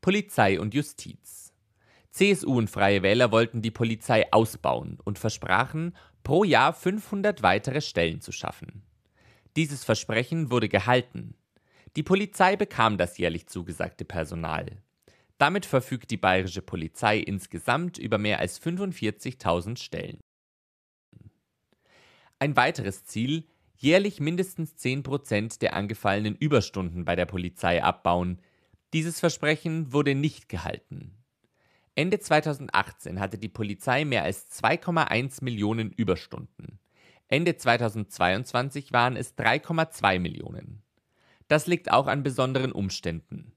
Polizei und Justiz. CSU und Freie Wähler wollten die Polizei ausbauen und versprachen, pro Jahr 500 weitere Stellen zu schaffen. Dieses Versprechen wurde gehalten. Die Polizei bekam das jährlich zugesagte Personal. Damit verfügt die bayerische Polizei insgesamt über mehr als 45.000 Stellen. Ein weiteres Ziel, jährlich mindestens 10% der angefallenen Überstunden bei der Polizei abbauen, dieses Versprechen wurde nicht gehalten. Ende 2018 hatte die Polizei mehr als 2,1 Millionen Überstunden. Ende 2022 waren es 3,2 Millionen. Das liegt auch an besonderen Umständen.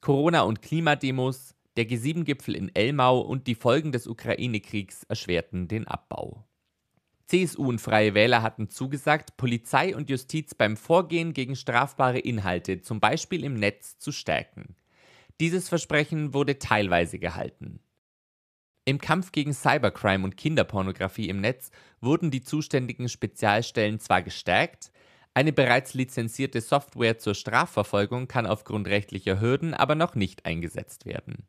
Corona- und Klimademos, der G7-Gipfel in Elmau und die Folgen des Ukraine-Kriegs erschwerten den Abbau. CSU und Freie Wähler hatten zugesagt, Polizei und Justiz beim Vorgehen gegen strafbare Inhalte, zum Beispiel im Netz, zu stärken. Dieses Versprechen wurde teilweise gehalten. Im Kampf gegen Cybercrime und Kinderpornografie im Netz wurden die zuständigen Spezialstellen zwar gestärkt, eine bereits lizenzierte Software zur Strafverfolgung kann aufgrund rechtlicher Hürden aber noch nicht eingesetzt werden.